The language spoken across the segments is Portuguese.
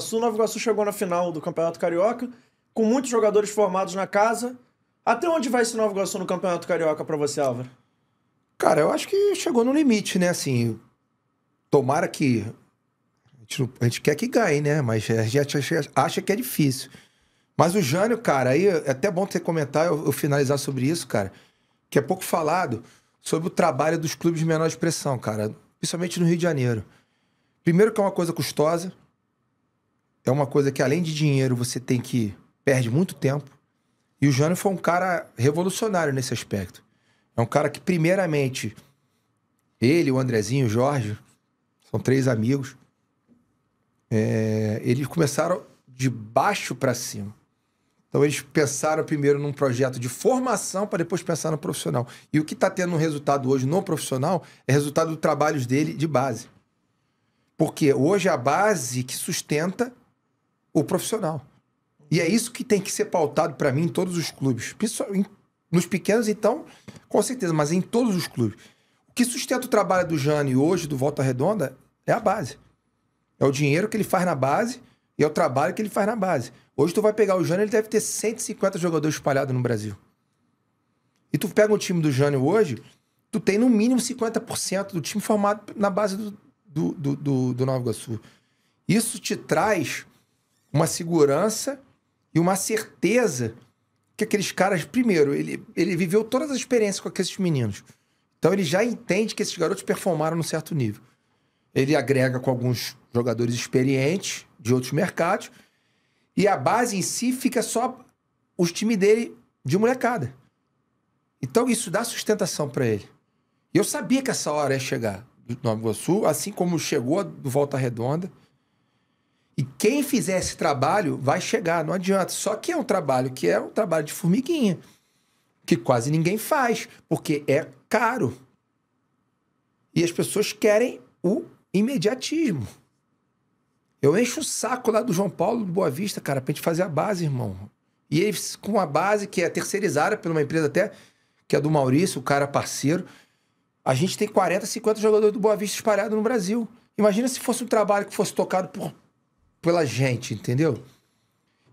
Sul Nova Iguaçu chegou na final do Campeonato Carioca, com muitos jogadores formados na casa. Até onde vai esse Nova Iguaçu no Campeonato Carioca para você, Álvaro? Cara, eu acho que chegou no limite, né? Assim, tomara que. A gente, a gente quer que ganhe, né? Mas a gente acha, acha, que é difícil. Mas o Jânio, cara, aí é até bom ter comentar, eu, eu finalizar sobre isso, cara, que é pouco falado sobre o trabalho dos clubes de menor expressão, cara, principalmente no Rio de Janeiro. Primeiro que é uma coisa custosa, é uma coisa que, além de dinheiro, você tem que. perde muito tempo. E o Jânio foi um cara revolucionário nesse aspecto. É um cara que, primeiramente, ele, o Andrezinho, o Jorge, são três amigos, é, eles começaram de baixo para cima. Então eles pensaram primeiro num projeto de formação para depois pensar no profissional. E o que está tendo um resultado hoje no profissional é resultado dos trabalhos dele de base. Porque hoje a base que sustenta o profissional. E é isso que tem que ser pautado para mim em todos os clubes. Nos pequenos, então, com certeza, mas em todos os clubes. O que sustenta o trabalho do Jane hoje, do Volta Redonda, é a base. É o dinheiro que ele faz na base e é o trabalho que ele faz na base. Hoje tu vai pegar o Jane, ele deve ter 150 jogadores espalhados no Brasil. E tu pega o time do Jânio hoje, tu tem no mínimo 50% do time formado na base do, do, do, do, do Nova Iguaçu. Isso te traz uma segurança e uma certeza que aqueles caras, primeiro, ele, ele viveu todas as experiências com aqueles meninos. Então ele já entende que esses garotos performaram num certo nível. Ele agrega com alguns jogadores experientes de outros mercados e a base em si fica só os times dele de molecada. Então isso dá sustentação para ele. E eu sabia que essa hora ia chegar do Nova Iguaçu, assim como chegou do Volta Redonda. E quem fizer esse trabalho vai chegar, não adianta. Só que é um trabalho que é um trabalho de formiguinha, que quase ninguém faz, porque é caro. E as pessoas querem o imediatismo. Eu encho o saco lá do João Paulo do Boa Vista, cara, pra gente fazer a base, irmão. E eles com a base que é terceirizada por uma empresa até, que é do Maurício, o cara parceiro. A gente tem 40, 50 jogadores do Boa Vista espalhados no Brasil. Imagina se fosse um trabalho que fosse tocado por pela gente, entendeu?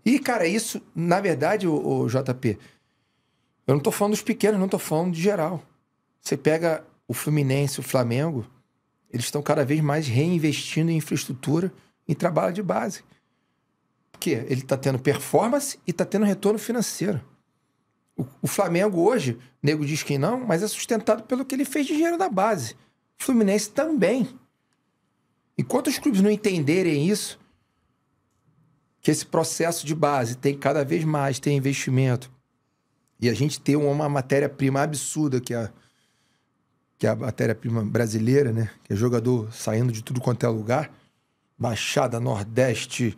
E, cara, isso, na verdade, o, o JP, eu não tô falando dos pequenos, não tô falando de geral. Você pega o Fluminense, o Flamengo, eles estão cada vez mais reinvestindo em infraestrutura e trabalho de base. Porque ele está tendo performance e está tendo retorno financeiro. O, o Flamengo hoje, nego diz que não, mas é sustentado pelo que ele fez de dinheiro da base. O Fluminense também. Enquanto os clubes não entenderem isso, que esse processo de base tem cada vez mais, tem investimento. E a gente tem uma matéria-prima absurda, que é, que é a matéria-prima brasileira, né? Que é jogador saindo de tudo quanto é lugar. Baixada, Nordeste,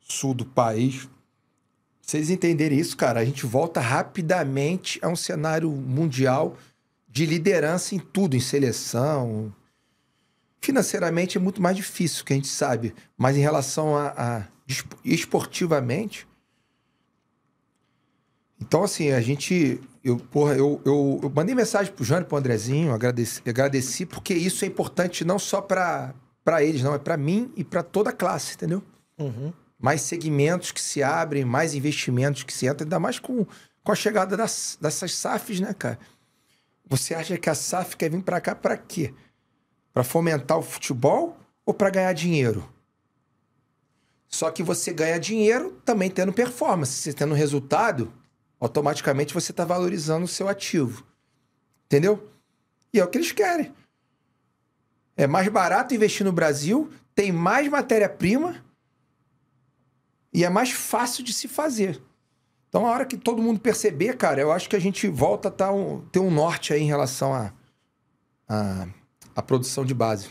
Sul do país. Vocês entenderem isso, cara, a gente volta rapidamente a um cenário mundial de liderança em tudo, em seleção. Financeiramente é muito mais difícil, que a gente sabe. Mas em relação a, a esportivamente. Então, assim, a gente. Eu, porra, eu, eu, eu mandei mensagem pro Jânio, pro Andrezinho, agradeci, agradeci, porque isso é importante não só para eles, não, é para mim e para toda a classe, entendeu? Uhum. Mais segmentos que se abrem, mais investimentos que se entram, ainda mais com, com a chegada das, dessas SAFs, né, cara? Você acha que a SAF quer vir para cá para quê? Para fomentar o futebol ou para ganhar dinheiro? Só que você ganha dinheiro também tendo performance. Você tendo resultado, automaticamente você está valorizando o seu ativo. Entendeu? E é o que eles querem. É mais barato investir no Brasil, tem mais matéria-prima e é mais fácil de se fazer. Então, a hora que todo mundo perceber, cara, eu acho que a gente volta a tá ter um norte aí em relação à a, a, a produção de base.